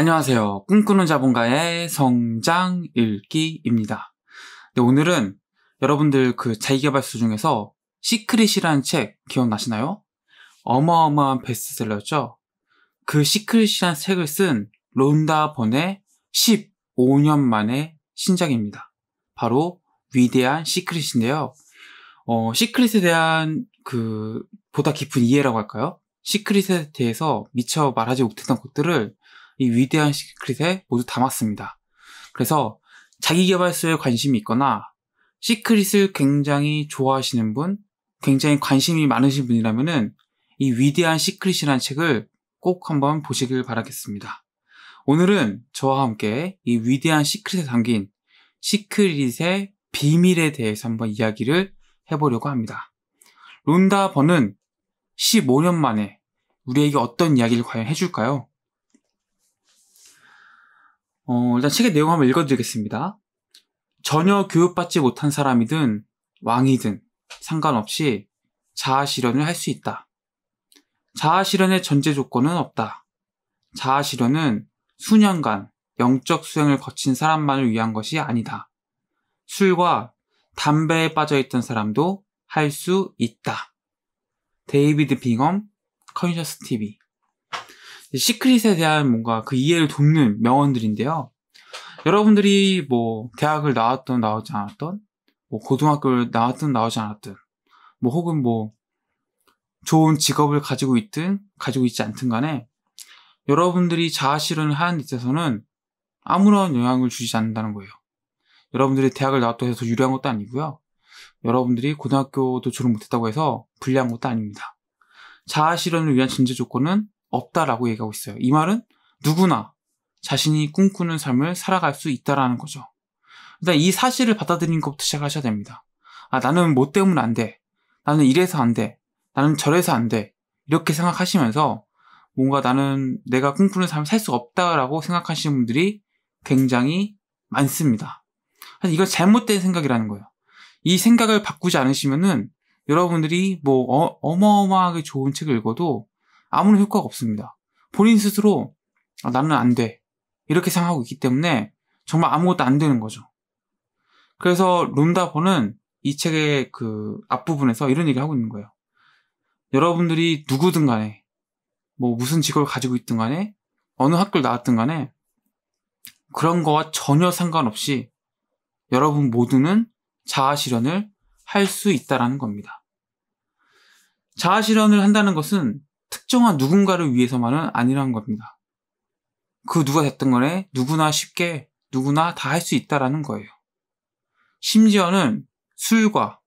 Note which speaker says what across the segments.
Speaker 1: 안녕하세요. 꿈꾸는 자본가의 성장 읽기입니다. 네, 오늘은 여러분들 그 자기개발서 중에서 시크릿이라는 책 기억나시나요? 어마어마한 베스트셀러였죠. 그 시크릿이라는 책을 쓴 론다 번의 15년 만의 신작입니다. 바로 위대한 시크릿인데요. 어, 시크릿에 대한 그 보다 깊은 이해라고 할까요? 시크릿에 대해서 미처 말하지 못했던 것들을 이 위대한 시크릿에 모두 담았습니다. 그래서 자기개발서에 관심이 있거나 시크릿을 굉장히 좋아하시는 분, 굉장히 관심이 많으신 분이라면은 이 위대한 시크릿이라는 책을 꼭 한번 보시길 바라겠습니다. 오늘은 저와 함께 이 위대한 시크릿에 담긴 시크릿의 비밀에 대해서 한번 이야기를 해보려고 합니다. 론다 버는 15년 만에 우리에게 어떤 이야기를 과연 해줄까요? 어, 일단 책의 내용 한번 읽어드리겠습니다. 전혀 교육받지 못한 사람이든 왕이든 상관없이 자아 실현을 할 수 있다. 자아 실현의 전제 조건은 없다. 자아 실현은 수년간 영적 수행을 거친 사람만을 위한 것이 아니다. 술과 담배에 빠져있던 사람도 할 수 있다. 데이비드 빙엄, 컨셔스 TV 시크릿에 대한 뭔가 그 이해를 돕는 명언들인데요. 여러분들이 뭐 대학을 나왔던 나오지 않았던 뭐 고등학교를 나왔든 나오지 않았든 뭐 혹은 뭐 좋은 직업을 가지고 있든 가지고 있지 않든 간에 여러분들이 자아 실현을 하는 데 있어서는 아무런 영향을 주지 않는다는 거예요. 여러분들이 대학을 나왔다고 해서 유리한 것도 아니고요. 여러분들이 고등학교도 졸업 못했다고 해서 불리한 것도 아닙니다. 자아 실현을 위한 전제 조건은 없다라고 얘기하고 있어요. 이 말은 누구나 자신이 꿈꾸는 삶을 살아갈 수 있다라는 거죠. 일단 이 사실을 받아들인 것부터 시작하셔야 됩니다. 아, 나는 뭐 때문에 안 돼. 나는 이래서 안 돼. 나는 저래서 안 돼. 이렇게 생각하시면서 뭔가 나는 내가 꿈꾸는 삶을 살 수 없다라고 생각하시는 분들이 굉장히 많습니다. 이건 잘못된 생각이라는 거예요. 이 생각을 바꾸지 않으시면은 여러분들이 뭐 어, 마어마하게 좋은 책을 읽어도 아무런 효과가 없습니다. 본인 스스로 아, 나는 안 돼. 이렇게 생각하고 있기 때문에 정말 아무것도 안 되는 거죠. 그래서 론다보는 이 책의 그 앞부분에서 이런 얘기를 하고 있는 거예요. 여러분들이 누구든 간에 뭐 무슨 직업을 가지고 있든 간에 어느 학교를 나왔든 간에 그런 거와 전혀 상관없이 여러분 모두는 자아 실현을 할 수 있다라는 겁니다. 자아 실현을 한다는 것은 특정한 누군가를 위해서만은 아니라는 겁니다. 그 누가 됐든 간에 누구나 쉽게 누구나 다 할 수 있다라는 거예요. 심지어는 술과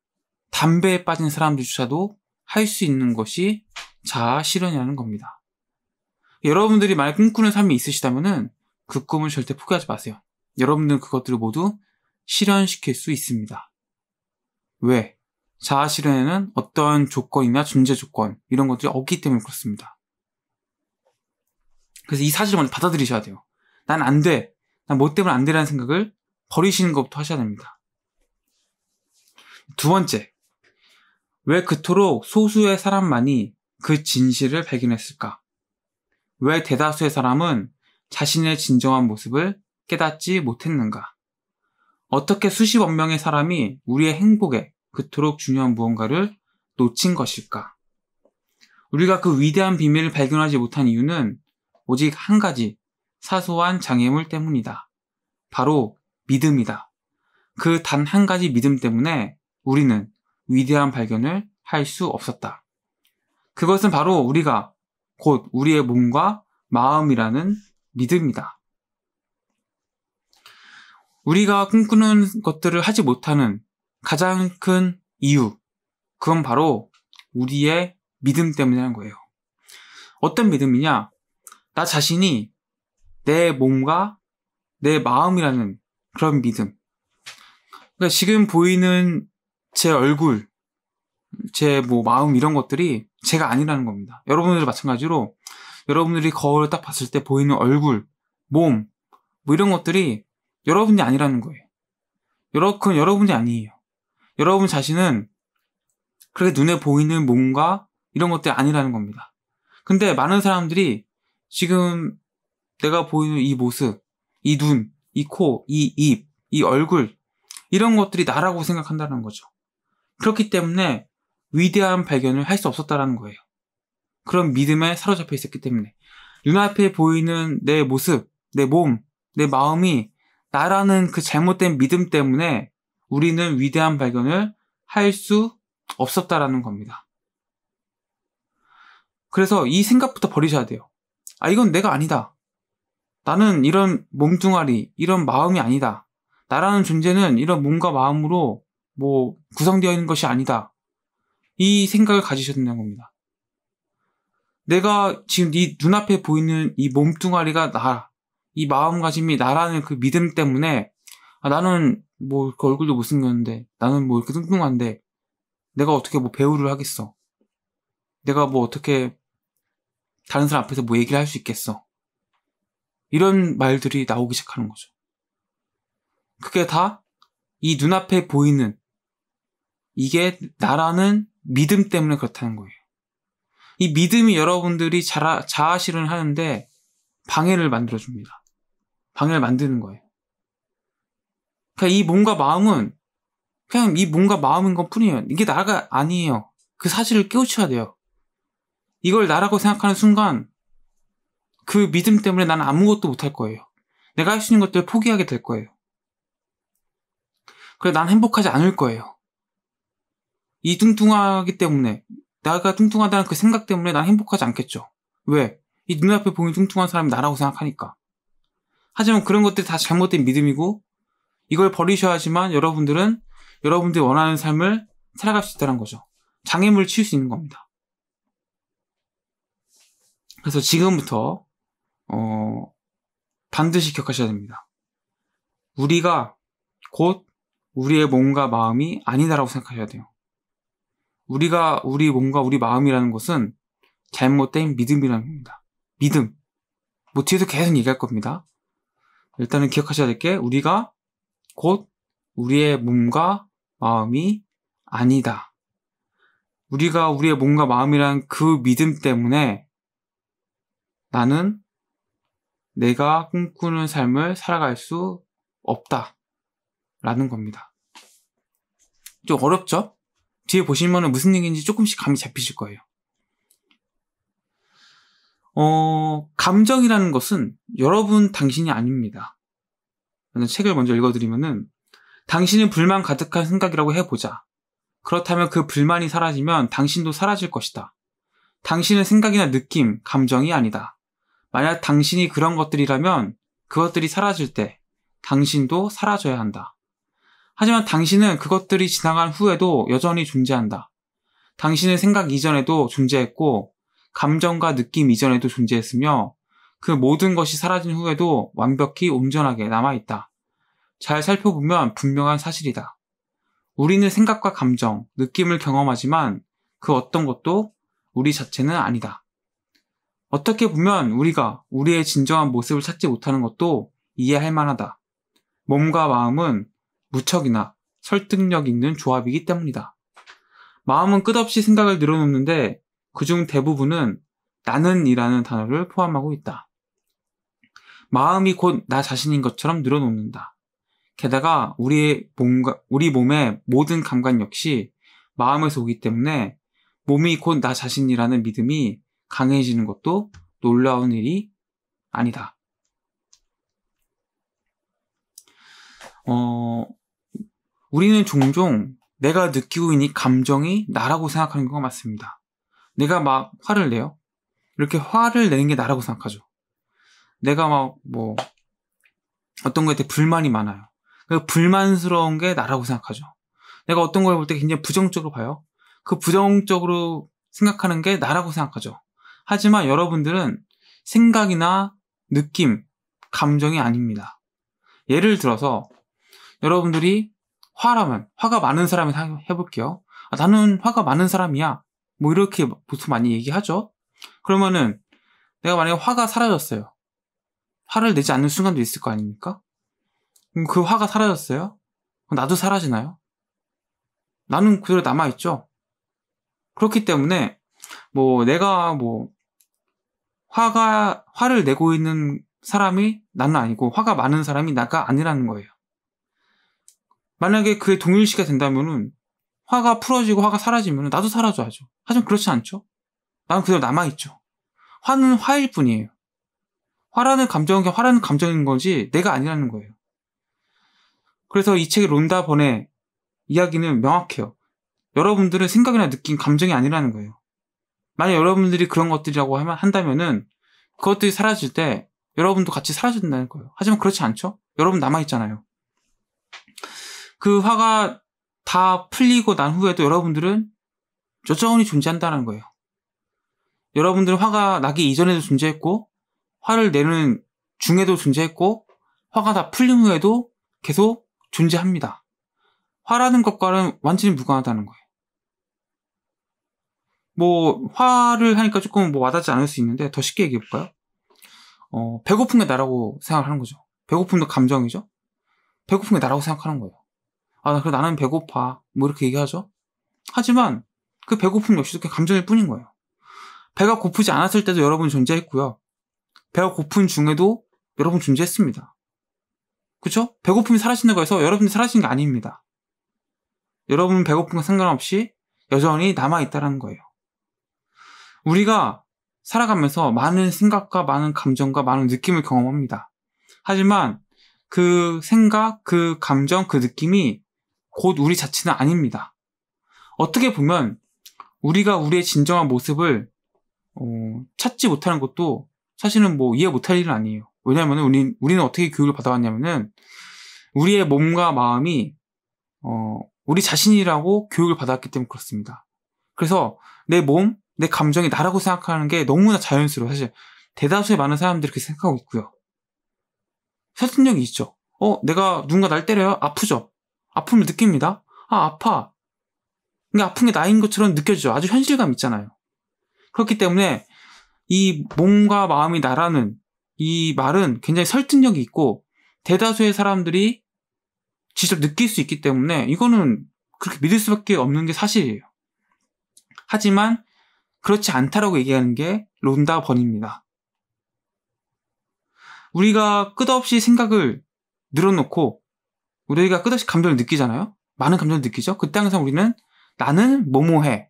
Speaker 1: 담배에 빠진 사람들조차도 할 수 있는 것이 자아 실현이라는 겁니다. 여러분들이 만약 꿈꾸는 삶이 있으시다면 그 꿈을 절대 포기하지 마세요. 여러분들은 그것들을 모두 실현시킬 수 있습니다. 왜? 자아실현에는 어떤 조건이나 존재 조건 이런 것들이 없기 때문에 그렇습니다. 그래서 이 사실을 먼저 받아들이셔야 돼요. 난 안 돼. 난 뭐 때문에 안 되라는 생각을 버리시는 것부터 하셔야 됩니다. 두 번째. 왜 그토록 소수의 사람만이 그 진실을 발견했을까? 왜 대다수의 사람은 자신의 진정한 모습을 깨닫지 못했는가? 어떻게 수십억 명의 사람이 우리의 행복에 그토록 중요한 무언가를 놓친 것일까? 우리가 그 위대한 비밀을 발견하지 못한 이유는 오직 한 가지 사소한 장애물 때문이다. 바로 믿음이다. 그 단 한 가지 믿음 때문에 우리는 위대한 발견을 할 수 없었다. 그것은 바로 우리가 곧 우리의 몸과 마음이라는 믿음이다. 우리가 꿈꾸는 것들을 하지 못하는 가장 큰 이유, 그건 바로 우리의 믿음 때문이라는 거예요. 어떤 믿음이냐? 나 자신이 내 몸과 내 마음이라는 그런 믿음. 그러니까 지금 보이는 제 얼굴, 제 뭐 마음 이런 것들이 제가 아니라는 겁니다. 여러분들 도 마찬가지로 여러분들이 거울 을딱 봤을 때 보이는 얼굴, 몸, 뭐 이런 것들이 여러분이 아니라는 거예요. 여러, 그 여러분이 아니에요. 여러분 자신은 그렇게 눈에 보이는 뭔가 이런 것들이 아니라는 겁니다. 근데 많은 사람들이 지금 내가 보이는 이 모습, 이 눈, 이 코, 이 입, 이 얼굴, 이런 것들이 나라고 생각한다는 거죠. 그렇기 때문에 위대한 발견을 할 수 없었다는 거예요. 그런 믿음에 사로잡혀 있었기 때문에. 눈앞에 보이는 내 모습, 내 몸, 내 마음이 나라는 그 잘못된 믿음 때문에 우리는 위대한 발견을 할 수 없었다라는 겁니다. 그래서 이 생각부터 버리셔야 돼요. 아, 이건 내가 아니다. 나는 이런 몸뚱아리, 이런 마음이 아니다. 나라는 존재는 이런 몸과 마음으로 뭐 구성되어 있는 것이 아니다. 이 생각을 가지셔야 된다는 겁니다. 내가 지금 네 눈앞에 보이는 이 몸뚱아리가 나, 이 마음가짐이 나라는 그 믿음 때문에 아, 나는 뭐그 얼굴도 못생겼는데 나는 뭐 이렇게 뚱뚱한데 내가 어떻게 뭐 배우를 하겠어. 내가 뭐 어떻게 다른 사람 앞에서 뭐 얘기를 할 수 있겠어. 이런 말들이 나오기 시작하는 거죠. 그게 다 이 눈앞에 보이는 이게 나라는 믿음 때문에 그렇다는 거예요. 이 믿음이 여러분들이 자아, 자아실현을 하는데 방해를 만들어줍니다. 방해를 만드는 거예요. 그냥 그러니까 이 몸과 마음은 그냥 이 몸과 마음인 것 뿐이에요. 이게 나가 아니에요. 그 사실을 깨우쳐야 돼요. 이걸 나라고 생각하는 순간 그 믿음 때문에 나는 아무것도 못할 거예요. 내가 할 수 있는 것들을 포기하게 될 거예요. 그래, 난 행복하지 않을 거예요. 이 뚱뚱하기 때문에, 나가 뚱뚱하다는 그 생각 때문에 난 행복하지 않겠죠. 왜? 이 눈앞에 보이는 뚱뚱한 사람이 나라고 생각하니까. 하지만 그런 것들이 다 잘못된 믿음이고, 이걸 버리셔야지만 여러분들은 여러분들이 원하는 삶을 살아갈 수 있다는 거죠. 장애물을 치울 수 있는 겁니다. 그래서 지금부터 어, 반드시 기억하셔야 됩니다. 우리가 곧 우리의 몸과 마음이 아니다라고 생각하셔야 돼요. 우리가 우리 몸과 우리 마음이라는 것은 잘못된 믿음이라는 겁니다. 믿음. 뭐 뒤에서 계속 얘기할 겁니다. 일단은 기억하셔야 될 게 우리가 곧 우리의 몸과 마음이 아니다. 우리가 우리의 몸과 마음이란 그 믿음 때문에 나는 내가 꿈꾸는 삶을 살아갈 수 없다. 라는 겁니다. 좀 어렵죠? 뒤에 보시면 무슨 얘기인지 조금씩 감이 잡히실 거예요. 어, 감정이라는 것은 여러분 당신이 아닙니다. 책을 먼저 읽어드리면은 당신은 불만 가득한 생각이라고 해보자. 그렇다면 그 불만이 사라지면 당신도 사라질 것이다. 당신은 생각이나 느낌, 감정이 아니다. 만약 당신이 그런 것들이라면 그것들이 사라질 때 당신도 사라져야 한다. 하지만 당신은 그것들이 지나간 후에도 여전히 존재한다. 당신은 생각 이전에도 존재했고, 감정과 느낌 이전에도 존재했으며, 그 모든 것이 사라진 후에도 완벽히 온전하게 남아있다. 잘 살펴보면 분명한 사실이다. 우리는 생각과 감정, 느낌을 경험하지만 그 어떤 것도 우리 자체는 아니다. 어떻게 보면 우리가 우리의 진정한 모습을 찾지 못하는 것도 이해할 만하다. 몸과 마음은 무척이나 설득력 있는 조합이기 때문이다. 마음은 끝없이 생각을 늘어놓는데 그중 대부분은 나는 이라는 단어를 포함하고 있다. 마음이 곧 나 자신인 것처럼 늘어놓는다. 게다가 우리의 몸과, 우리 몸의 모든 감각 역시 마음에서 오기 때문에 몸이 곧 나 자신이라는 믿음이 강해지는 것도 놀라운 일이 아니다. 어, 우리는 종종 내가 느끼고 있는 감정이 나라고 생각하는 경우가 많습니다. 내가 막 화를 내요. 이렇게 화를 내는 게 나라고 생각하죠. 내가 막 뭐 어떤 거에 대해 불만이 많아요. 그러니 불만스러운 게 나라고 생각하죠. 내가 어떤 걸 볼 때 굉장히 부정적으로 봐요. 그 부정적으로 생각하는 게 나라고 생각하죠. 하지만 여러분들은 생각이나 느낌, 감정이 아닙니다. 예를 들어서 여러분들이 화라면 화가 많은 사람을 해볼게요. 아, 나는 화가 많은 사람이야. 뭐 이렇게 보통 많이 얘기하죠. 그러면은 내가 만약에 화가 사라졌어요. 화를 내지 않는 순간도 있을 거 아닙니까? 그럼 그 화가 사라졌어요? 나도 사라지나요? 나는 그대로 남아있죠? 그렇기 때문에, 뭐, 내가 뭐, 화가, 화를 내고 있는 사람이 나는 아니고, 화가 많은 사람이 나가 아니라는 거예요. 만약에 그의 동일시가 된다면은, 화가 풀어지고 화가 사라지면 나도 사라져야죠. 하지만 그렇지 않죠? 나는 그대로 남아있죠. 화는 화일 뿐이에요. 화라는 감정이 화라는 감정인 거지 내가 아니라는 거예요. 그래서 이 책의 론다 번의 이야기는 명확해요. 여러분들은 생각이나 느낀 감정이 아니라는 거예요. 만약 여러분들이 그런 것들이라고 한다면은 그것들이 사라질 때 여러분도 같이 사라진다는 거예요. 하지만 그렇지 않죠? 여러분 남아있잖아요. 그 화가 다 풀리고 난 후에도 여러분들은 여전히 존재한다는 거예요. 여러분들은 화가 나기 이전에도 존재했고 화를 내는 중에도 존재했고 화가 다 풀린 후에도 계속 존재합니다. 화라는 것과는 완전히 무관하다는 거예요. 뭐 화를 하니까 조금 뭐 와닿지 않을 수 있는데 더 쉽게 얘기해 볼까요? 어, 배고픈 게 나라고 생각하는 거죠. 배고픔도 감정이죠. 배고픈 게 나라고 생각하는 거예요. 아, 그래 나는 배고파. 뭐 이렇게 얘기하죠. 하지만 그 배고픔 역시도 그 감정일 뿐인 거예요. 배가 고프지 않았을 때도 여러분 존재했고요. 배가 고픈 중에도 여러분 존재했습니다. 그쵸 배고픔이 사라지는거에서 여러분이 사라진 게 아닙니다. 여러분 배고픔과 상관없이 여전히 남아있다는 거예요. 우리가 살아가면서 많은 생각과 많은 감정과 많은 느낌을 경험합니다. 하지만 그 생각, 그 감정, 그 느낌이 곧 우리 자체는 아닙니다. 어떻게 보면 우리가 우리의 진정한 모습을 어, 찾지 못하는 것도 사실은 뭐 이해 못할 일은 아니에요. 왜냐하면 우리 우리는 어떻게 교육을 받아왔냐면은 우리의 몸과 마음이 어 우리 자신이라고 교육을 받았기 때문에 그렇습니다. 그래서 내 몸, 내 감정이 나라고 생각하는 게 너무나 자연스러워. 사실 대다수의 많은 사람들이 그렇게 생각하고 있고요. 설득력이 있죠. 어, 내가 누군가 날 때려요? 아프죠? 아픔을 느낍니다. 아, 아파. 근데 그러니까 아픈 게 나인 것처럼 느껴지죠. 아주 현실감 있잖아요. 그렇기 때문에 이 몸과 마음이 나라는 이 말은 굉장히 설득력이 있고 대다수의 사람들이 직접 느낄 수 있기 때문에 이거는 그렇게 믿을 수밖에 없는 게 사실이에요. 하지만 그렇지 않다라고 얘기하는 게 론다 번입니다. 우리가 끝없이 생각을 늘어놓고 우리가 끝없이 감정을 느끼잖아요. 많은 감정을 느끼죠. 그때 항상 우리는 나는 뭐뭐해,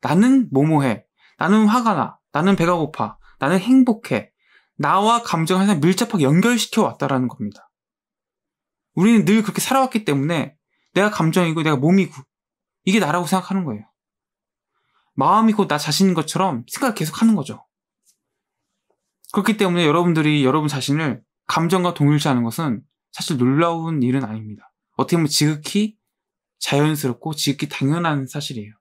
Speaker 1: 나는 뭐뭐해, 나는 화가 나, 나는 배가 고파. 나는 행복해. 나와 감정을 항상 밀접하게 연결시켜 왔다라는 겁니다. 우리는 늘 그렇게 살아왔기 때문에 내가 감정이고 내가 몸이고 이게 나라고 생각하는 거예요. 마음이고 나 자신인 것처럼 생각 을 계속 하는 거죠. 그렇기 때문에 여러분들이 여러분 자신을 감정과 동일시하는 것은 사실 놀라운 일은 아닙니다. 어떻게 보면 지극히 자연스럽고 지극히 당연한 사실이에요.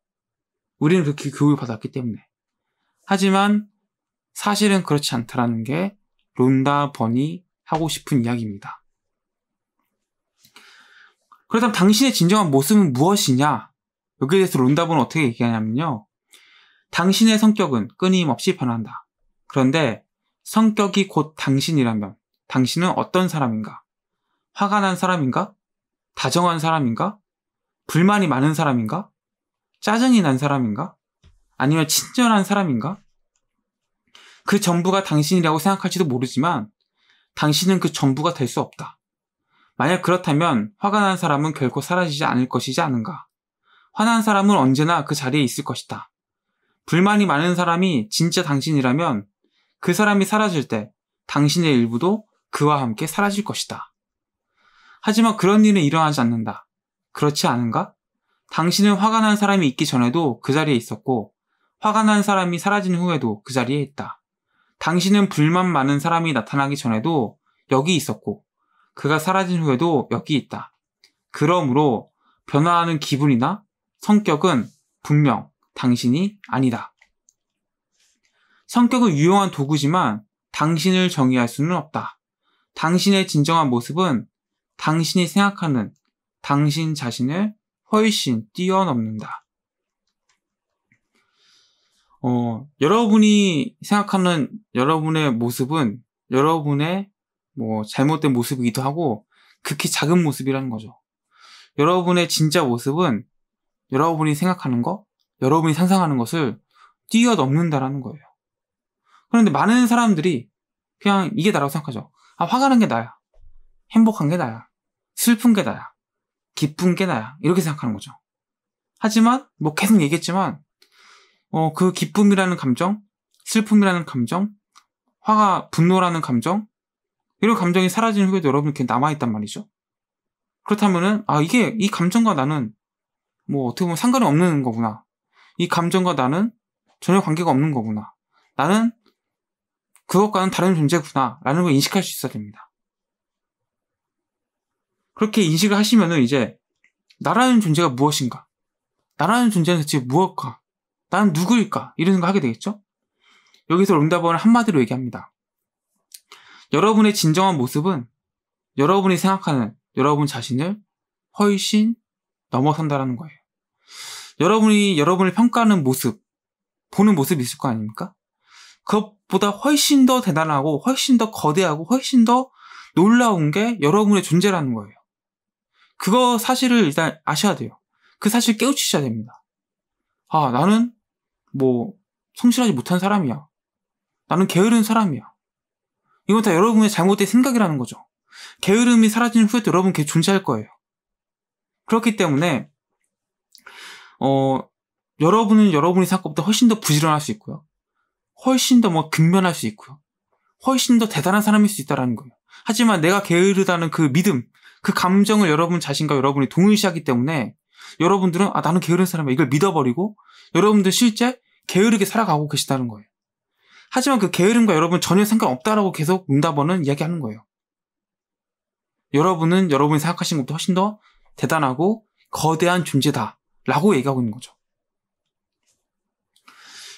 Speaker 1: 우리는 그렇게 교육받았기 을 때문에. 하지만 사실은 그렇지 않다라는 게 론다 버니 하고 싶은 이야기입니다. 그렇다면 당신의 진정한 모습은 무엇이냐? 여기에 대해서 론다 버니 어떻게 얘기하냐면요. 당신의 성격은 끊임없이 변한다. 그런데 성격이 곧 당신이라면 당신은 어떤 사람인가? 화가 난 사람인가? 다정한 사람인가? 불만이 많은 사람인가? 짜증이 난 사람인가? 아니면 친절한 사람인가? 그 전부가 당신이라고 생각할지도 모르지만 당신은 그 전부가 될 수 없다. 만약 그렇다면 화가 난 사람은 결코 사라지지 않을 것이지 않은가. 화난 사람은 언제나 그 자리에 있을 것이다. 불만이 많은 사람이 진짜 당신이라면 그 사람이 사라질 때 당신의 일부도 그와 함께 사라질 것이다. 하지만 그런 일은 일어나지 않는다. 그렇지 않은가? 당신은 화가 난 사람이 있기 전에도 그 자리에 있었고 화가 난 사람이 사라진 후에도 그 자리에 있다. 당신은 불만 많은 사람이 나타나기 전에도 여기 있었고 그가 사라진 후에도 여기 있다. 그러므로 변화하는 기분이나 성격은 분명 당신이 아니다. 성격은 유용한 도구지만 당신을 정의할 수는 없다. 당신의 진정한 모습은 당신이 생각하는 당신 자신을 훨씬 뛰어넘는다. 어, 여러분이 생각하는 여러분의 모습은 여러분의 뭐 잘못된 모습이기도 하고 극히 작은 모습이라는 거죠. 여러분의 진짜 모습은 여러분이 생각하는 것, 여러분이 상상하는 것을 뛰어넘는다라는 거예요. 그런데 많은 사람들이 그냥 이게 나라고 생각하죠. 아, 화가 난 게 나야. 행복한 게 나야. 슬픈 게 나야. 기쁜 게 나야. 이렇게 생각하는 거죠. 하지만, 뭐 계속 얘기했지만, 어, 그 기쁨이라는 감정, 슬픔이라는 감정, 화가 분노라는 감정, 이런 감정이 사라진 후에도 여러분 이 남아있단 말이죠. 그렇다면은, 아, 이게, 이 감정과 나는 뭐 어떻게 보면 상관이 없는 거구나. 이 감정과 나는 전혀 관계가 없는 거구나. 나는 그것과는 다른 존재구나. 라는 걸 인식할 수 있어야 됩니다. 그렇게 인식을 하시면은 이제 나라는 존재가 무엇인가? 나라는 존재는 대체 무엇과 나는 누구일까? 이런 생각하게 되겠죠? 여기서 응다원은 한마디로 얘기합니다. 여러분의 진정한 모습은 여러분이 생각하는 여러분 자신을 훨씬 넘어선다라는 거예요. 여러분이 여러분을 평가하는 모습, 보는 모습이 있을 거 아닙니까? 그것보다 훨씬 더 대단하고 훨씬 더 거대하고 훨씬 더 놀라운 게 여러분의 존재라는 거예요. 그거 사실을 일단 아셔야 돼요. 그 사실 깨우치셔야 됩니다. 아, 나는 뭐 성실하지 못한 사람이야. 나는 게으른 사람이야. 이건 다 여러분의 잘못된 생각이라는 거죠. 게으름이 사라진 후에도 여러분 게 존재할 거예요. 그렇기 때문에 어 여러분은 여러분이 생각보다 훨씬 더 부지런할 수 있고요. 훨씬 더뭐 근면할 수 있고요. 훨씬 더 대단한 사람일 수 있다라는 거예요. 하지만 내가 게으르다는 그 믿음, 그 감정을 여러분 자신과 여러분이 동일시하기 때문에 여러분들은 아 나는 게으른 사람이야 이걸 믿어버리고 여러분들 실제 게으르게 살아가고 계시다는 거예요. 하지만 그 게으름과 여러분 전혀 상관없다라고 계속 응답원은 이야기하는 거예요. 여러분은 여러분이 생각하신 것보다 훨씬 더 대단하고 거대한 존재다라고 얘기하고 있는 거죠.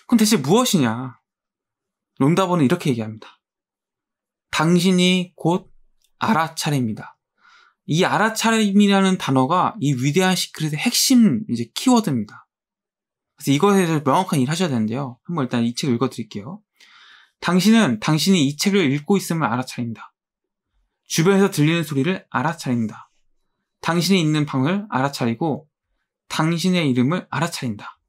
Speaker 1: 그럼 대체 무엇이냐? 응답원은 이렇게 얘기합니다. 당신이 곧 알아차립니다. 이 알아차림이라는 단어가 이 위대한 시크릿의 핵심 이제 키워드입니다. 그래서 이것에 대해서 명확한 일을 하셔야 되는데요. 한번 일단 이 책을 읽어드릴게요. 당신은 당신이 이 책을 읽고 있음을 알아차린다. 주변에서 들리는 소리를 알아차린다. 당신이 있는 방을 알아차리고 당신의 이름을 알아차린다.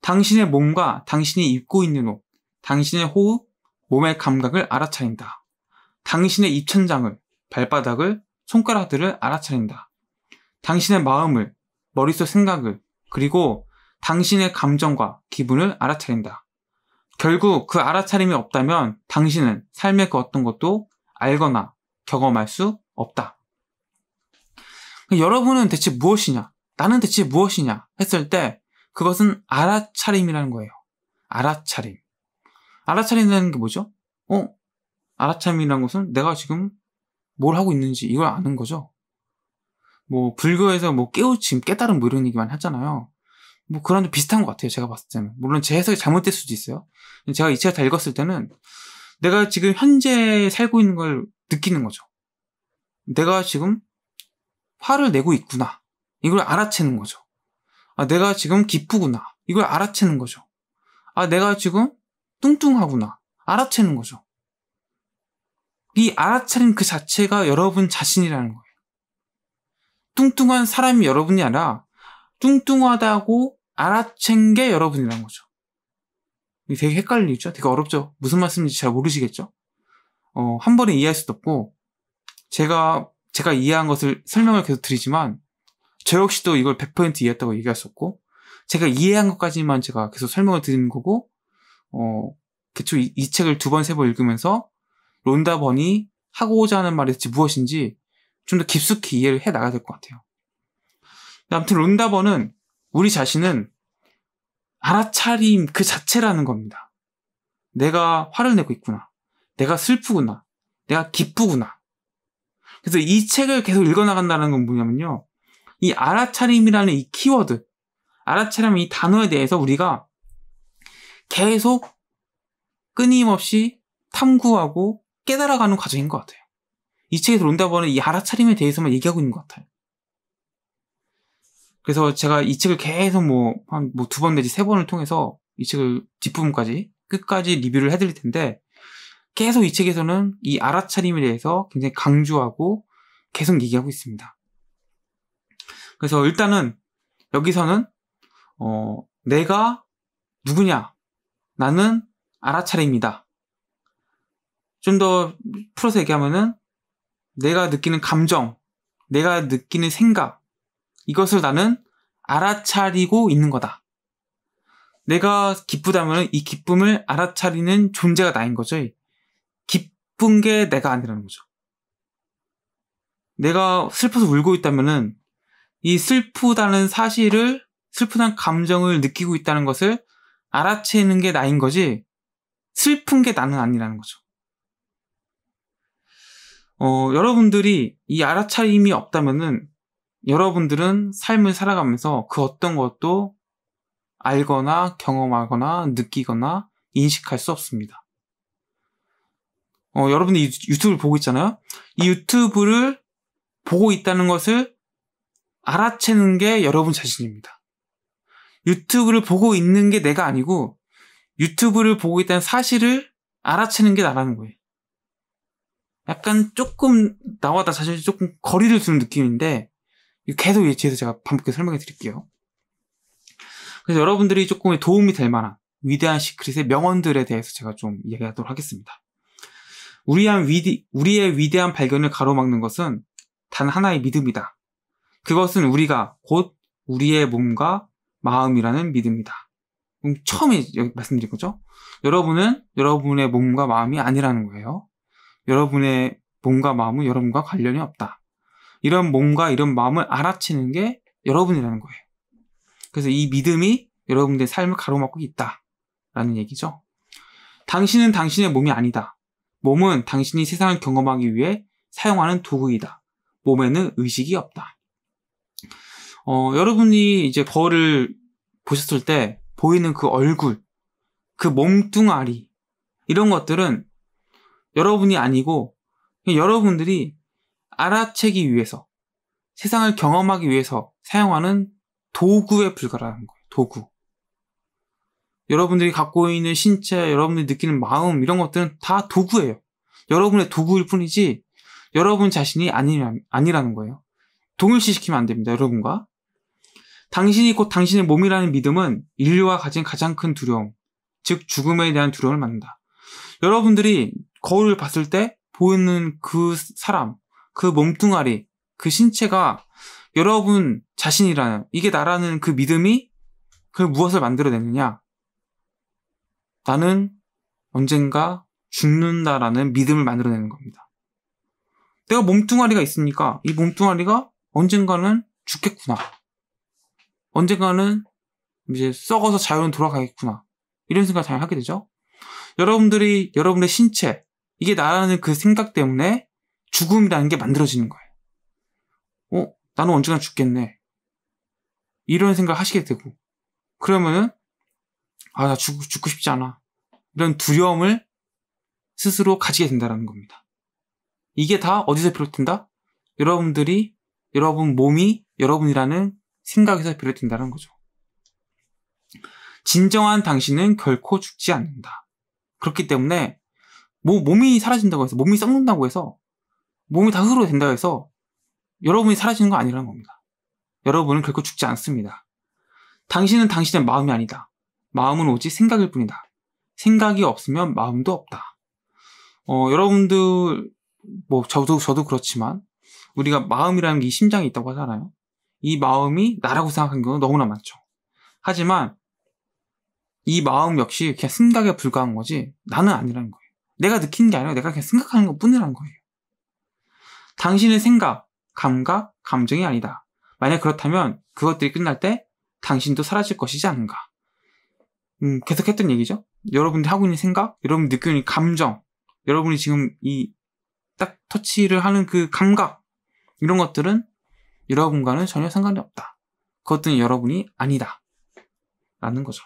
Speaker 1: 당신의 몸과 당신이 입고 있는 옷, 당신의 호흡, 몸의 감각을 알아차린다. 당신의 입천장을, 발바닥을, 손가락들을 알아차린다. 당신의 마음을, 머릿속 생각을, 그리고 당신의 감정과 기분을 알아차린다. 결국 그 알아차림이 없다면 당신은 삶의 그 어떤 것도 알거나 경험할 수 없다. 여러분은 대체 무엇이냐? 나는 대체 무엇이냐? 했을 때 그것은 알아차림이라는 거예요. 알아차림. 알아차림이라는 게 뭐죠? 어? 알아차림이라는 것은 내가 지금 뭘 하고 있는지 이걸 아는 거죠. 뭐 불교에서 뭐 깨우침, 깨달음 뭐 이런 얘기만 하잖아요. 뭐 그런 비슷한 것 같아요. 제가 봤을 때는 물론 제 해석이 잘못될 수도 있어요. 제가 이 책을 다 읽었을 때는 내가 지금 현재 살고 있는 걸 느끼는 거죠. 내가 지금 화를 내고 있구나. 이걸 알아채는 거죠. 아, 내가 지금 기쁘구나. 이걸 알아채는 거죠. 아, 내가 지금 뚱뚱하구나. 알아채는 거죠. 이 알아차림 그 자체가 여러분 자신이라는 거예요. 뚱뚱한 사람이 여러분이 아니라 뚱뚱하다고 알아챈 게 여러분이라는 거죠. 되게 헷갈리죠? 되게 어렵죠? 무슨 말씀인지 잘 모르시겠죠? 어, 한 번에 이해할 수도 없고, 제가, 제가 이해한 것을 설명을 계속 드리지만, 저 역시도 이걸 100% 이해했다고 얘기할 수 없고, 제가 이해한 것까지만 제가 계속 설명을 드리는 거고, 어, 대충 이, 이 책을 두 번, 세 번 읽으면서 론다번이 하고자 하는 말이 대체 무엇인지 좀 더 깊숙이 이해를 해 나가야 될 것 같아요. 아무튼 론다번은 우리 자신은 알아차림 그 자체라는 겁니다. 내가 화를 내고 있구나. 내가 슬프구나. 내가 기쁘구나. 그래서 이 책을 계속 읽어나간다는 건 뭐냐면요. 이 알아차림이라는 이 키워드, 알아차림 이 단어에 대해서 우리가 계속 끊임없이 탐구하고 깨달아가는 과정인 것 같아요. 이 책에 들어온다보는 이 알아차림에 대해서만 얘기하고 있는 것 같아요. 그래서 제가 이 책을 계속 뭐, 한, 뭐, 두번 내지 세 번을 통해서 이 책을 뒷부분까지, 끝까지 리뷰를 해드릴 텐데, 계속 이 책에서는 이 알아차림에 대해서 굉장히 강조하고 계속 얘기하고 있습니다. 그래서 일단은, 여기서는, 어, 내가 누구냐? 나는 알아차림이다. 좀더 풀어서 얘기하면은 내가 느끼는 감정, 내가 느끼는 생각, 이것을 나는 알아차리고 있는 거다. 내가 기쁘다면 이 기쁨을 알아차리는 존재가 나인 거죠. 기쁜 게 내가 아니라는 거죠. 내가 슬퍼서 울고 있다면은 이 슬프다는 사실을 슬프다는 감정을 느끼고 있다는 것을 알아채는 게 나인 거지 슬픈 게 나는 아니라는 거죠. 어, 여러분들이 이 알아차림이 없다면은 여러분들은 삶을 살아가면서 그 어떤 것도 알거나 경험하거나 느끼거나 인식할 수 없습니다. 어, 여러분이 유튜브를 보고 있잖아요. 이 유튜브를 보고 있다는 것을 알아채는 게 여러분 자신입니다. 유튜브를 보고 있는 게 내가 아니고 유튜브를 보고 있다는 사실을 알아채는 게 나라는 거예요. 약간 조금 나와다 사실 조금 거리를 두는 느낌인데 계속 예치해서 제가 반복해서 설명해 드릴게요. 그래서 여러분들이 조금 도움이 될 만한 위대한 시크릿의 명언들에 대해서 제가 좀 이야기하도록 하겠습니다. 우리한 위디, 우리의 위대한 발견을 가로막는 것은 단 하나의 믿음이다. 그것은 우리가 곧 우리의 몸과 마음이라는 믿음이다. 처음에 말씀드린 거죠? 여러분은 여러분의 몸과 마음이 아니라는 거예요. 여러분의 몸과 마음은 여러분과 관련이 없다. 이런 몸과 이런 마음을 알아채는 게 여러분이라는 거예요. 그래서 이 믿음이 여러분들의 삶을 가로막고 있다라는 얘기죠. 당신은 당신의 몸이 아니다. 몸은 당신이 세상을 경험하기 위해 사용하는 도구이다. 몸에는 의식이 없다. 어, 여러분이 이제 거울을 보셨을 때 보이는 그 얼굴, 그 몸뚱아리 이런 것들은 여러분이 아니고 여러분들이 알아채기 위해서 세상을 경험하기 위해서 사용하는 도구에 불과라는 거예요. 도구. 여러분들이 갖고 있는 신체, 여러분들이 느끼는 마음 이런 것들은 다 도구예요. 여러분의 도구일 뿐이지 여러분 자신이 아니라, 아니라는 거예요. 동일시시키면 안 됩니다. 여러분과. 당신이 곧 당신의 몸이라는 믿음은 인류와 가진 가장 큰 두려움, 즉 죽음에 대한 두려움을 만든다. 여러분들이 거울을 봤을 때 보이는 그 사람, 그 몸뚱아리, 그 신체가 여러분 자신이라는 이게 나라는 그 믿음이 그 무엇을 만들어내느냐? 나는 언젠가 죽는다라는 믿음을 만들어내는 겁니다. 내가 몸뚱아리가 있으니까 이 몸뚱아리가 언젠가는 죽겠구나. 언젠가는 이제 썩어서 자연으로 돌아가겠구나. 이런 생각을 당연잘 하게 되죠. 여러분들이 여러분의 신체, 이게 나라는 그 생각 때문에 죽음이라는 게 만들어지는 거예요. 어, 나는 언젠가 죽겠네. 이런 생각을 하시게 되고, 그러면은, 아, 나 죽, 죽고 싶지 않아. 이런 두려움을 스스로 가지게 된다는 겁니다. 이게 다 어디서 비롯된다? 여러분들이, 여러분 몸이 여러분이라는 생각에서 비롯된다는 거죠. 진정한 당신은 결코 죽지 않는다. 그렇기 때문에 뭐, 몸이 사라진다고 해서, 몸이 썩는다고 해서, 몸이 다 흙으로 된다고 해서, 여러분이 사라지는 거 아니라는 겁니다. 여러분은 결코 죽지 않습니다. 당신은 당신의 마음이 아니다. 마음은 오직 생각일 뿐이다. 생각이 없으면 마음도 없다. 어, 여러분들, 뭐, 저도, 저도 그렇지만, 우리가 마음이라는 게이 심장에 있다고 하잖아요. 이 마음이 나라고 생각하는 경우 는 너무나 많죠. 하지만, 이 마음 역시 그냥 생각에 불과한 거지, 나는 아니라는 거예요. 내가 느낀게 아니라 내가 그냥 생각하는 것 뿐이란 거예요. 당신의 생각, 감각, 감정이 아니다. 만약 그렇다면 그것들이 끝날 때 당신도 사라질 것이지 않은가. 음, 계속 했던 얘기죠. 여러분들이 하고 있는 생각, 여러분이 느끼는 감정, 여러분이 지금 이 딱 터치를 하는 그 감각, 이런 것들은 여러분과는 전혀 상관이 없다. 그것들은 여러분이 아니다. 라는 거죠.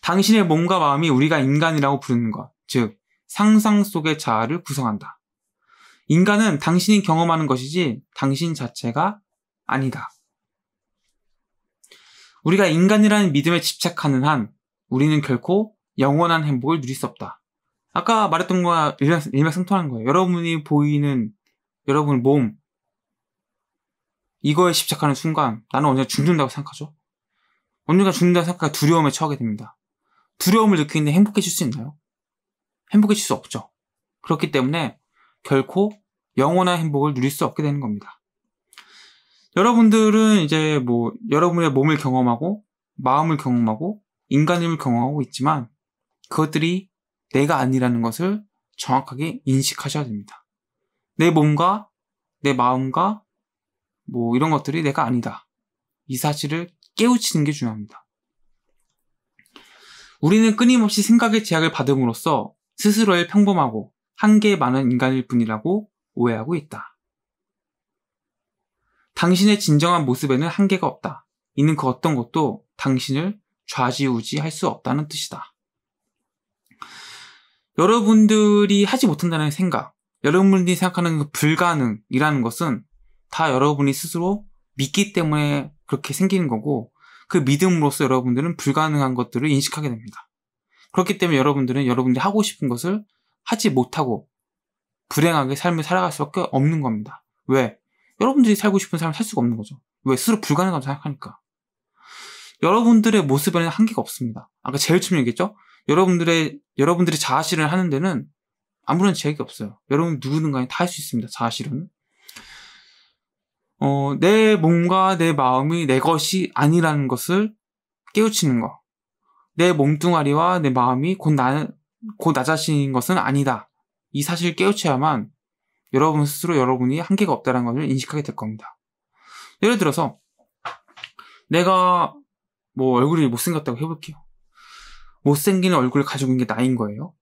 Speaker 1: 당신의 몸과 마음이 우리가 인간이라고 부르는 것, 즉 상상 속의 자아를 구성한다. 인간은 당신이 경험하는 것이지 당신 자체가 아니다. 우리가 인간이라는 믿음에 집착하는 한 우리는 결코 영원한 행복을 누릴 수 없다. 아까 말했던 거와 일맥상통하는 거예요. 여러분이 보이는 여러분 몸 이거에 집착하는 순간 나는 언젠가 죽는다고 생각하죠. 언젠가 죽는다고 생각하 두려움에 처하게 됩니다. 두려움을 느끼는데 행복해질 수 있나요? 행복해질 수 없죠. 그렇기 때문에 결코 영원한 행복을 누릴 수 없게 되는 겁니다. 여러분들은 이제 뭐 여러분의 몸을 경험하고 마음을 경험하고 인간임을 경험하고 있지만 그것들이 내가 아니라는 것을 정확하게 인식하셔야 됩니다. 내 몸과 내 마음과 뭐 이런 것들이 내가 아니다. 이 사실을 깨우치는 게 중요합니다. 우리는 끊임없이 생각의 제약을 받음으로써 스스로의 평범하고 한계 많은 인간일 뿐이라고 오해하고 있다. 당신의 진정한 모습에는 한계가 없다. 이는그 어떤 것도 당신을 좌지우지 할 수 없다는 뜻이다. 여러분들이 하지 못한다는 생각, 여러분들이 생각하는 그 불가능이라는 것은 다 여러분이 스스로 믿기 때문에 그렇게 생기는 거고 그 믿음으로써 여러분들은 불가능한 것들을 인식하게 됩니다. 그렇기 때문에 여러분들은 여러분들이 하고 싶은 것을 하지 못하고 불행하게 삶을 살아갈 수밖에 없는 겁니다. 왜? 여러분들이 살고 싶은 삶을 살 수가 없는 거죠. 왜? 스스로 불가능하다고 생각하니까. 여러분들의 모습에는 한계가 없습니다. 아까 제일 처음 얘기했죠? 여러분들의, 여러분들이 자아실현을 하는 데는 아무런 제약이 없어요. 여러분 누구든 간에 다 할 수 있습니다. 자아실현은. 어, 내 몸과 내 마음이 내 것이 아니라는 것을 깨우치는 거. 내 몸뚱아리와 내 마음이 곧 나는 곧나 자신인 것은 아니다. 이 사실을 깨우쳐야만 여러분 스스로 여러분이 한계가 없다는 것을 인식하게 될 겁니다. 예를 들어서 내가 뭐 얼굴이 못생겼다고 해볼게요. 못생긴 얼굴을 가지고 있는 게 나인 거예요.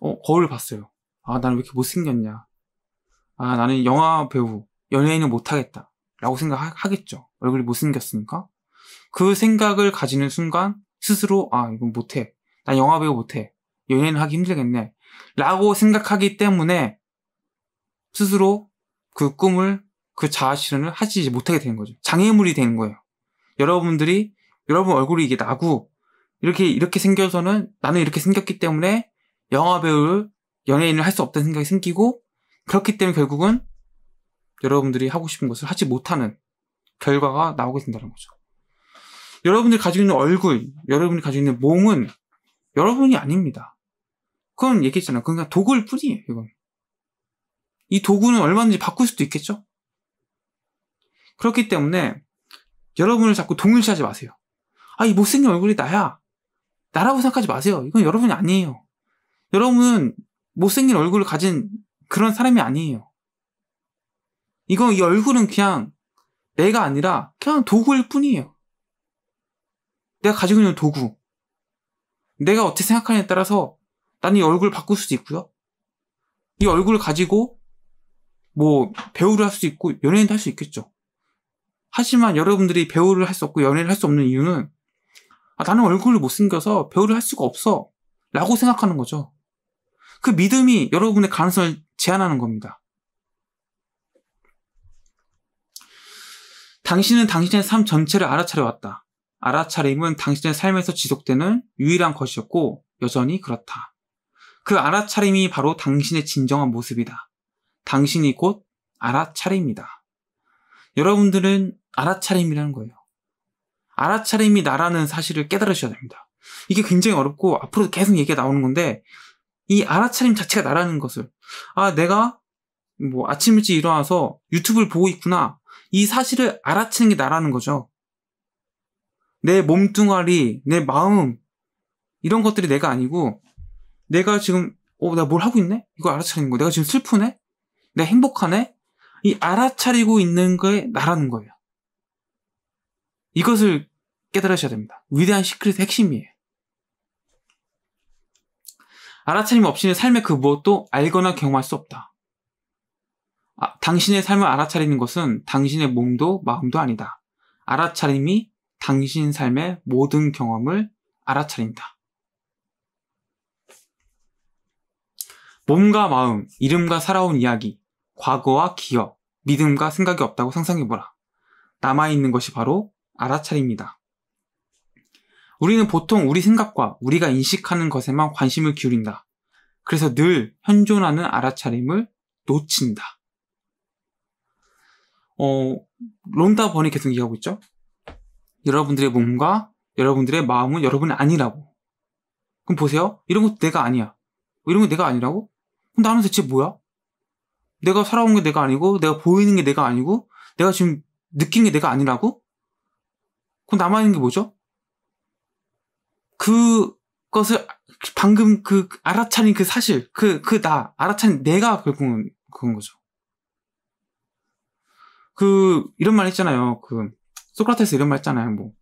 Speaker 1: 어, 거울 을 봤어요. 아, 나는 왜 이렇게 못생겼냐. 아, 나는 영화 배우, 연예인은 못하겠다. 라고 생각하겠죠. 얼굴이 못생겼으니까. 그 생각을 가지는 순간 스스로 아 이건 못해 난 영화배우 못해 연예인 하기 힘들겠네 라고 생각하기 때문에 스스로 그 꿈을 그 자아 실현을 하지 못하게 되는 거죠 장애물이 되는 거예요 여러분들이 여러분 얼굴이 이게 나고 이렇게 이렇게 생겨서는 나는 이렇게 생겼기 때문에 영화배우 연예인을 할 수 없다는 생각이 생기고 그렇기 때문에 결국은 여러분들이 하고 싶은 것을 하지 못하는 결과가 나오게 된다는 거죠. 여러분들이 가지고 있는 얼굴, 여러분이 가지고 있는 몸은 여러분이 아닙니다. 그건 얘기했잖아요. 그냥 도구일 뿐이에요, 이건. 이 도구는 얼마든지 바꿀 수도 있겠죠? 그렇기 때문에 여러분을 자꾸 동일시하지 마세요. 아, 이 못생긴 얼굴이 나야. 나라고 생각하지 마세요. 이건 여러분이 아니에요. 여러분은 못생긴 얼굴을 가진 그런 사람이 아니에요. 이건 이 얼굴은 그냥 내가 아니라 그냥 도구일 뿐이에요. 내가 가지고 있는 도구, 내가 어떻게 생각하느냐에 따라서 나는 이 얼굴을 바꿀 수도 있고요. 이 얼굴을 가지고 뭐 배우를 할 수 있고 연예인도 할 수 있겠죠. 하지만 여러분들이 배우를 할 수 없고 연예인을할 수 없는 이유는 아, 나는 얼굴을 못생겨서 배우를 할 수가 없어 라고 생각하는 거죠. 그 믿음이 여러분의 가능성을 제한하는 겁니다. 당신은 당신의 삶 전체를 알아차려왔다. 알아차림은 당신의 삶에서 지속되는 유일한 것이었고 여전히 그렇다. 그 알아차림이 바로 당신의 진정한 모습이다. 당신이 곧 알아차림이다. 여러분들은 알아차림이라는 거예요. 알아차림이 나라는 사실을 깨달으셔야 됩니다. 이게 굉장히 어렵고 앞으로 도 계속 얘기가 나오는 건데 이 알아차림 자체가 나라는 것을 아 내가 뭐 아침 일찍 일어나서 유튜브를 보고 있구나 이 사실을 알아채는 게 나라는 거죠. 내 몸뚱아리, 내 마음, 이런 것들이 내가 아니고, 내가 지금, 어, 나 뭘 하고 있네? 이거 알아차리는 거. 내가 지금 슬프네? 내가 행복하네? 이 알아차리고 있는 거에 나라는 거예요. 이것을 깨달으셔야 됩니다. 위대한 시크릿의 핵심이에요. 알아차림 없이는 삶의 그 무엇도 알거나 경험할 수 없다. 아, 당신의 삶을 알아차리는 것은 당신의 몸도 마음도 아니다. 알아차림이 당신 삶의 모든 경험을 알아차린다. 몸과 마음, 이름과 살아온 이야기, 과거와 기억, 믿음과 생각이 없다고 상상해보라. 남아있는 것이 바로 알아차림이다. 우리는 보통 우리 생각과 우리가 인식하는 것에만 관심을 기울인다. 그래서 늘 현존하는 알아차림을 놓친다. 어, 론다 번이 계속 얘기하고 있죠? 여러분들의 몸과 여러분들의 마음은 여러분이 아니라고. 그럼 보세요. 이런 것도 내가 아니야. 뭐 이런 게 내가 아니라고? 그럼 나는 대체 뭐야? 내가 살아온 게 내가 아니고, 내가 보이는 게 내가 아니고, 내가 지금 느낀 게 내가 아니라고? 그럼 남아있는 게 뭐죠? 그것을 방금 그 알아차린 그 사실, 그, 그 나, 알아차린 내가 결국은 그건 거죠. 그, 이런 말 했잖아요. 그, 소크라테스 이런 말 했잖아요. 뭐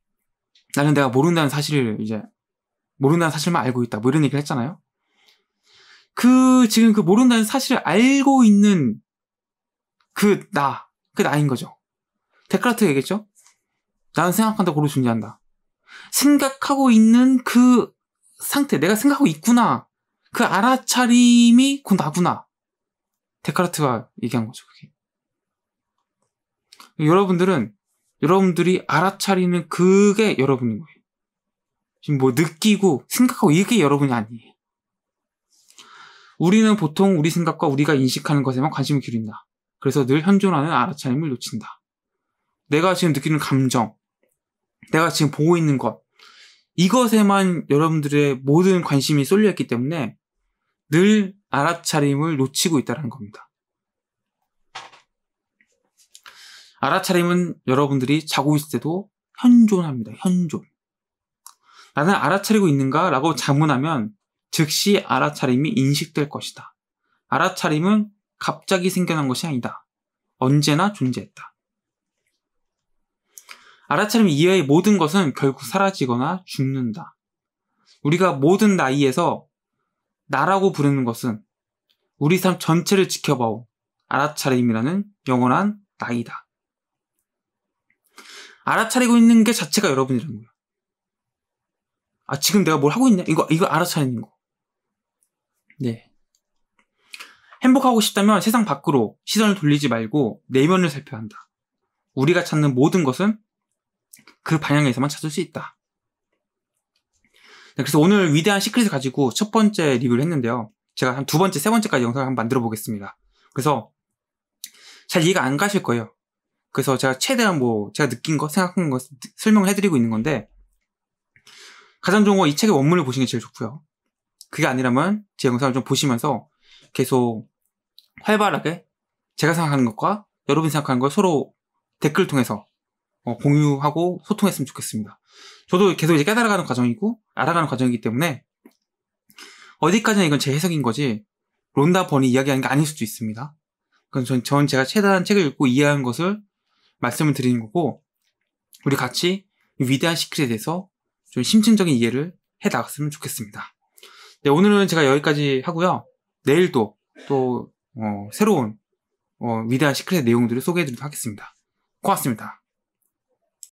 Speaker 1: 나는 내가 모른다는 사실을 이제 모른다는 사실만 알고 있다. 뭐 이런 얘기를 했잖아요. 그 지금 그 모른다는 사실을 알고 있는 그 나, 그 나인 거죠. 데카르트가 얘기했죠. 나는 생각한다 고로 존재한다. 생각하고 있는 그 상태, 내가 생각하고 있구나. 그 알아차림이 곧 나구나. 데카르트가 얘기한 거죠, 그게. 여러분들은 여러분들이 알아차리는 그게 여러분인 거예요. 지금 뭐 느끼고 생각하고 이게 여러분이 아니에요. 우리는 보통 우리 생각과 우리가 인식하는 것에만 관심을 기울인다. 그래서 늘 현존하는 알아차림을 놓친다. 내가 지금 느끼는 감정, 내가 지금 보고 있는 것, 이것에만 여러분들의 모든 관심이 쏠려있기 때문에 늘 알아차림을 놓치고 있다는 겁니다. 알아차림은 여러분들이 자고 있을 때도 현존합니다. 현존. 나는 알아차리고 있는가? 라고 자문하면 즉시 알아차림이 인식될 것이다. 알아차림은 갑자기 생겨난 것이 아니다. 언제나 존재했다. 알아차림 이외의 모든 것은 결국 사라지거나 죽는다. 우리가 모든 나이에서 나라고 부르는 것은 우리 삶 전체를 지켜봐온 알아차림이라는 영원한 나이다. 알아차리고 있는 게 자체가 여러분이라는 거예요. 아, 지금 내가 뭘 하고 있냐? 이거, 이거 알아차리는 거. 네. 행복하고 싶다면 세상 밖으로 시선을 돌리지 말고 내면을 살펴야 한다. 우리가 찾는 모든 것은 그 방향에서만 찾을 수 있다. 네, 그래서 오늘 위대한 시크릿을 가지고 첫 번째 리뷰를 했는데요. 제가 한 두 번째, 세 번째까지 영상을 한번 만들어 보겠습니다. 그래서 잘 이해가 안 가실 거예요. 그래서 제가 최대한 뭐 제가 느낀 거 생각한 거 설명을 해드리고 있는 건데 가장 좋은 건 이 책의 원문을 보시는 게 제일 좋고요. 그게 아니라면 제 영상을 좀 보시면서 계속 활발하게 제가 생각하는 것과 여러분이 생각하는 걸 서로 댓글 을 통해서 어, 공유하고 소통했으면 좋겠습니다. 저도 계속 이제 깨달아가는 과정이고 알아가는 과정이기 때문에 어디까지나 이건 제 해석인 거지 론다 번이 이야기하는 게 아닐 수도 있습니다. 그건 전, 전 제가 최대한 책을 읽고 이해한 것을 말씀을 드리는 거고 우리 같이 위대한 시크릿에 대해서 좀 심층적인 이해를 해 나갔으면 좋겠습니다. 네, 오늘은 제가 여기까지 하고요. 내일도 또 어, 새로운 어, 위대한 시크릿 내용들을 소개해 드리도록 하겠습니다. 고맙습니다.